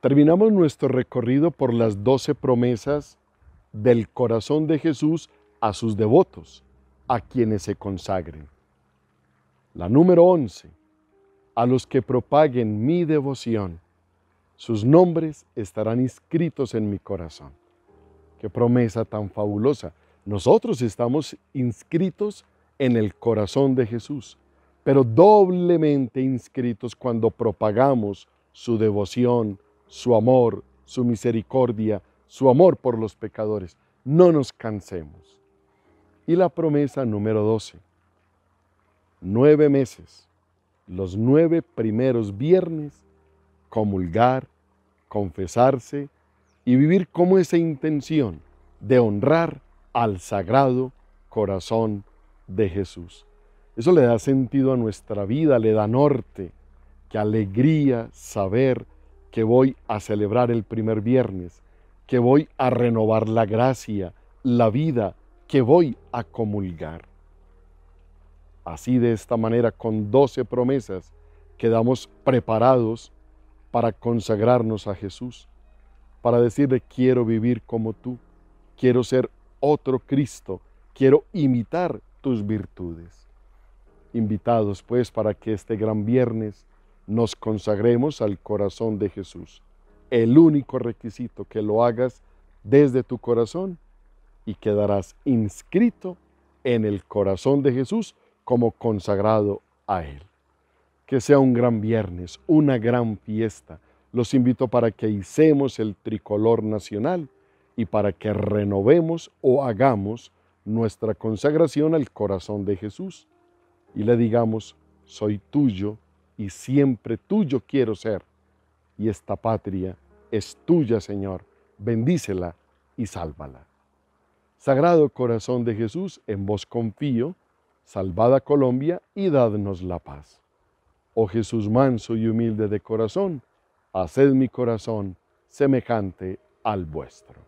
Terminamos nuestro recorrido por las doce promesas del corazón de Jesús a sus devotos, a quienes se consagren. La número once, a los que propaguen mi devoción, sus nombres estarán inscritos en mi corazón. Qué promesa tan fabulosa. Nosotros estamos inscritos en el corazón de Jesús, pero doblemente inscritos cuando propagamos su devoción, su amor, su misericordia, su amor por los pecadores. No nos cansemos. Y la promesa número 12. Nueve meses, los nueve primeros viernes, comulgar, confesarse y vivir como esa intención de honrar al sagrado corazón de Jesús. Eso le da sentido a nuestra vida, le da norte. Que alegría saber que voy a celebrar el primer viernes, que voy a renovar la gracia, la vida, que voy a comulgar. Así de esta manera, con doce promesas, quedamos preparados para consagrarnos a Jesús, para decirle, quiero vivir como tú, quiero ser otro Cristo, quiero imitar tus virtudes. Invitados pues para que este gran viernes nos consagremos al corazón de Jesús. El único requisito que lo hagas desde tu corazón y quedarás inscrito en el corazón de Jesús como consagrado a Él. Que sea un gran viernes, una gran fiesta. Los invito para que hicemos el tricolor nacional y para que renovemos o hagamos nuestra consagración al corazón de Jesús y le digamos, soy tuyo, y siempre tuyo quiero ser. Y esta patria es tuya, Señor. Bendícela y sálvala. Sagrado Corazón de Jesús, en vos confío, salvada Colombia y dadnos la paz. Oh Jesús manso y humilde de corazón, haced mi corazón semejante al vuestro.